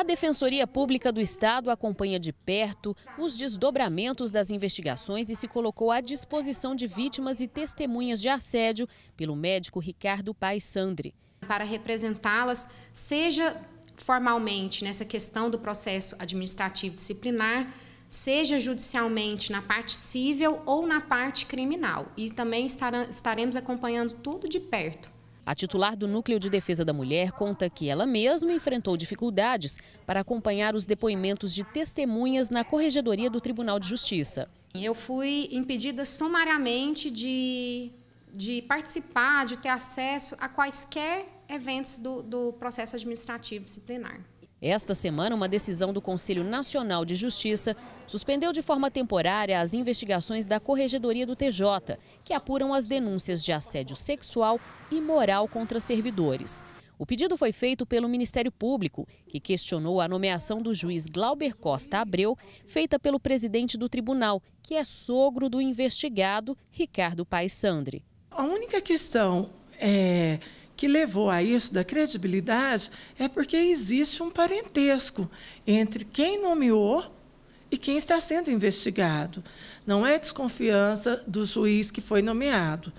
A Defensoria Pública do Estado acompanha de perto os desdobramentos das investigações e se colocou à disposição de vítimas e testemunhas de assédio pelo médico Ricardo Paes Sandri. Para representá-las, seja formalmente nessa questão do processo administrativo disciplinar, seja judicialmente na parte civil ou na parte criminal. E também estaremos acompanhando tudo de perto. A titular do Núcleo de Defesa da Mulher conta que ela mesma enfrentou dificuldades para acompanhar os depoimentos de testemunhas na Corregedoria do Tribunal de Justiça. Eu fui impedida sumariamente de, de participar, de ter acesso a quaisquer eventos do, do processo administrativo disciplinar. Esta semana, uma decisão do Conselho Nacional de Justiça suspendeu de forma temporária as investigações da Corregedoria do TJ, que apuram as denúncias de assédio sexual e moral contra servidores. O pedido foi feito pelo Ministério Público, que questionou a nomeação do juiz Glauber Costa Abreu, feita pelo presidente do tribunal, que é sogro do investigado Ricardo Paes Sandri. A única questão é que levou a isso da credibilidade é porque existe um parentesco entre quem nomeou e quem está sendo investigado. Não é desconfiança do juiz que foi nomeado.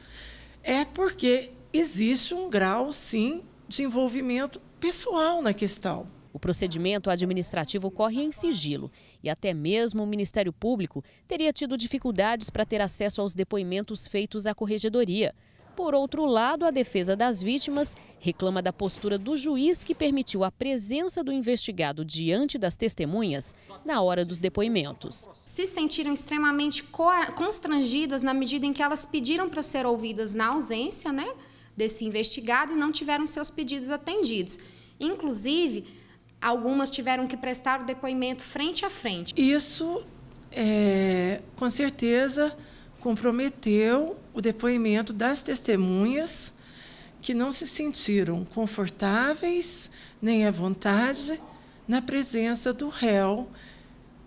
É porque existe um grau, sim, de envolvimento pessoal na questão. O procedimento administrativo corre em sigilo e até mesmo o Ministério Público teria tido dificuldades para ter acesso aos depoimentos feitos à corregedoria. Por outro lado, a defesa das vítimas reclama da postura do juiz que permitiu a presença do investigado diante das testemunhas na hora dos depoimentos. Se sentiram extremamente constrangidas na medida em que elas pediram para ser ouvidas na ausência né, desse investigado e não tiveram seus pedidos atendidos. Inclusive, algumas tiveram que prestar o depoimento frente a frente. Isso, é, com certeza comprometeu o depoimento das testemunhas que não se sentiram confortáveis nem à vontade na presença do réu,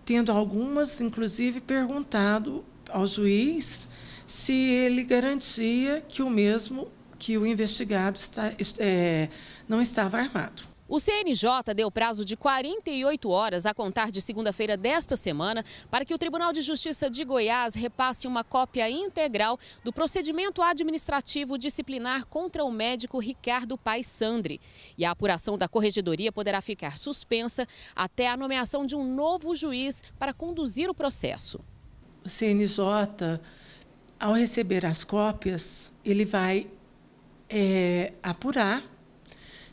tendo algumas, inclusive, perguntado ao juiz se ele garantia que o mesmo, que o investigado está, é, não estava armado. O CNJ deu prazo de 48 horas a contar de segunda-feira desta semana para que o Tribunal de Justiça de Goiás repasse uma cópia integral do procedimento administrativo disciplinar contra o médico Ricardo Paes Sandri. E a apuração da corregedoria poderá ficar suspensa até a nomeação de um novo juiz para conduzir o processo. O CNJ, ao receber as cópias, ele vai é, apurar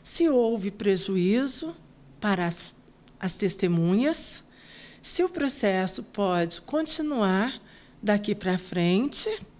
se houve prejuízo para as, as testemunhas, se o processo pode continuar daqui para frente